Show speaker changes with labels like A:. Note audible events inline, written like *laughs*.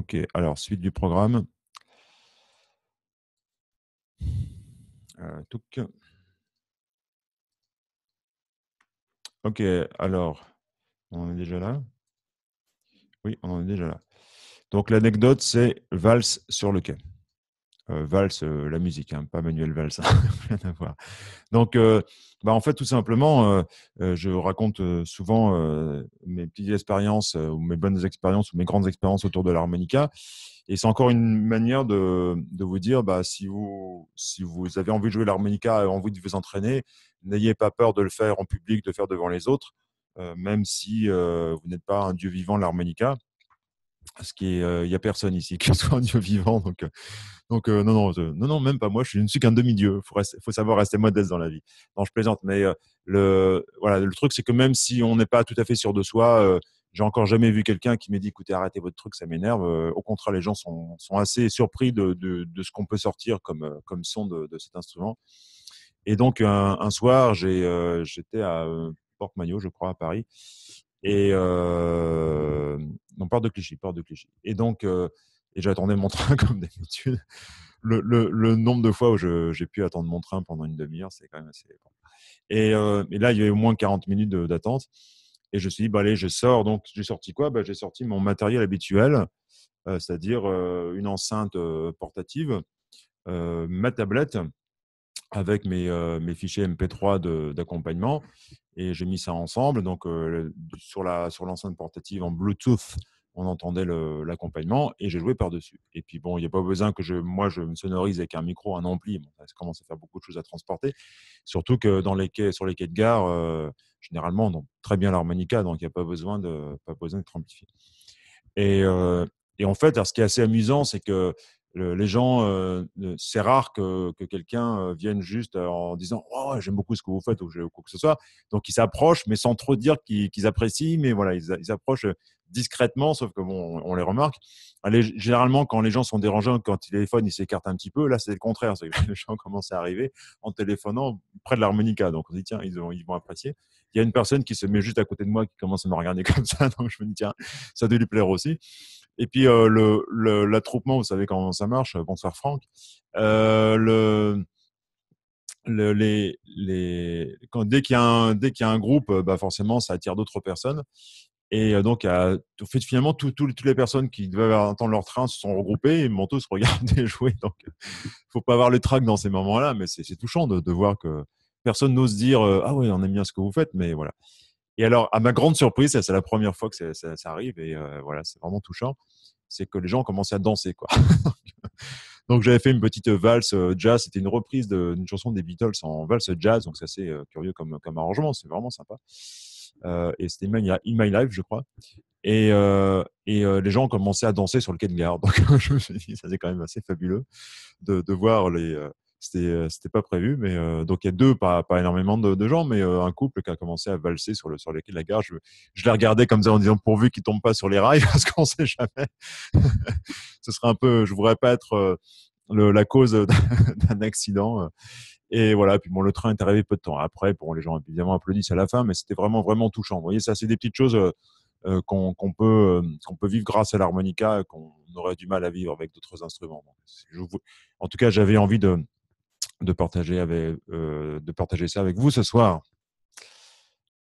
A: Ok, alors suite du programme. Euh, ok, alors, on est déjà là Oui, on en est déjà là. Donc l'anecdote, c'est Valse sur le quai. Euh, Valse, euh, la musique, hein, pas Manuel Valse, hein, *laughs* rien à voir. Donc euh, bah, En fait, tout simplement, je raconte souvent mes petites expériences ou mes bonnes expériences ou mes grandes expériences autour de l'harmonica. Et c'est encore une manière de, de, vous dire, bah, si, vous, si vous avez envie de jouer l'harmonica et envie de vous entraîner, n'ayez pas peur de le faire en public, de le faire devant les autres, euh, même si vous n'êtes pas un dieu vivant de l'harmonica parce qu'il n'y euh, a personne ici *laughs* qui soit un dieu vivant. Donc, euh, donc euh, non, non, non, non, même pas moi. Je ne suis qu'un demi-dieu. Il faut, savoir rester modeste dans la vie. Non, je plaisante, mais le, voilà, le truc, c'est que même si on n'est pas tout à fait sûr de soi, j'ai encore jamais vu quelqu'un qui m'ait dit écoutez, arrêtez votre truc, ça m'énerve. Au contraire, les gens sont, sont assez surpris de, de, de ce qu'on peut sortir comme, comme son de, de cet instrument. Et donc, un, un soir, j'étais à euh, Porte-Maillot, je crois, à Paris. Et, port de Clichy, port de Clichy. Et donc, euh, j'attendais mon *laughs* train comme d'habitude. Le, nombre de fois où j'ai pu attendre mon train pendant une demi-heure, c'est quand même assez. Euh, et, là, il y avait au moins 40 minutes d'attente. Et je me suis dit, bah, allez, je sors. Donc, j'ai sorti quoi bah, J'ai sorti mon matériel habituel, euh, c'est-à-dire une enceinte portative, ma tablette avec mes, fichiers MP3 d'accompagnement. Et j'ai mis ça ensemble. Donc, sur l'enceinte portative en Bluetooth, on entendait l'accompagnement et j'ai joué par-dessus. Et puis bon, il n'y a pas besoin que je, moi je me sonorise avec un micro, un ampli, ça commence à faire beaucoup de choses à transporter. Surtout que dans les quais, sur les quais de gare, euh, généralement on a très bien l'harmonica, donc il n'y a pas besoin de pas d'être amplifié. Euh, et, en fait, ce qui est assez amusant, c'est que les gens, euh, c'est rare que, que quelqu'un euh, vienne juste euh, en disant Oh, j'aime beaucoup ce que vous faites ou, ou quoi que ce soit. Donc, ils s'approchent, mais sans trop dire qu'ils apprécient. Mais voilà, ils, s'approchent discrètement, sauf que on les remarque. Allez, généralement, quand les gens sont dérangés, quand ils téléphonent, ils s'écartent un petit peu. Là, c'est le contraire. *laughs* les gens commencent à arriver en téléphonant près de l'harmonica. Donc, on dit Tiens, ils, ils vont apprécier. Il y a une personne qui se met juste à côté de moi qui commence à me regarder *laughs* comme ça. Donc, je me dis Tiens, ça doit lui plaire aussi. Et puis euh, le l'attroupement, vous savez comment ça marche. Euh, bonsoir Franck. Euh, le les, les, dès qu'il y a un, dès qu'il y a un groupe, bah forcément, ça attire d'autres personnes. Et donc, fait, finalement, toutes les personnes qui devaient entendre leur train se sont regroupées et m'ont tous *laughs* regardé jouer. Donc, faut pas avoir le trac dans ces moments-là, mais c'est touchant de, de, voir que personne n'ose dire Ah oui, on aime bien ce que vous faites, mais voilà. Et alors, à ma grande surprise, c'est la première fois que ça, arrive et euh, voilà, c'est vraiment touchant. C'est que les gens ont commencé à danser, quoi. *laughs* donc, j'avais fait une petite valse euh, jazz. C'était une reprise d'une chanson des Beatles en valse jazz. Donc, c'est assez euh, curieux comme, comme arrangement. C'est vraiment sympa. et c'était même In My Life, je crois. Et, et les gens ont commencé à danser sur le quai de gare. Donc, je me suis dit, ça c'est quand même assez fabuleux de, de voir les, c'était euh, c'était pas prévu, mais euh, donc il y a deux, pas, pas énormément de, de gens, mais euh, un couple qui a commencé à valser sur le sur le quai de la gare. Je, je les regardais comme ça en disant pourvu qu'ils tombent pas sur les rails *laughs* parce qu'on sait jamais. *laughs* Ce serait un peu, je voudrais pas être le, la cause d'un *laughs* accident. Et voilà, puis bon, le train est arrivé peu de temps après. Bon, les gens évidemment applaudissent à la fin, mais c'était vraiment vraiment touchant. Vous voyez, ça c'est des petites choses. Euh, qu'on peut, qu'on peut vivre grâce à l'harmonica, qu'on aurait du mal à vivre avec d'autres instruments. En tout cas, j'avais envie de, de partager, avec, euh, de partager ça avec vous ce soir.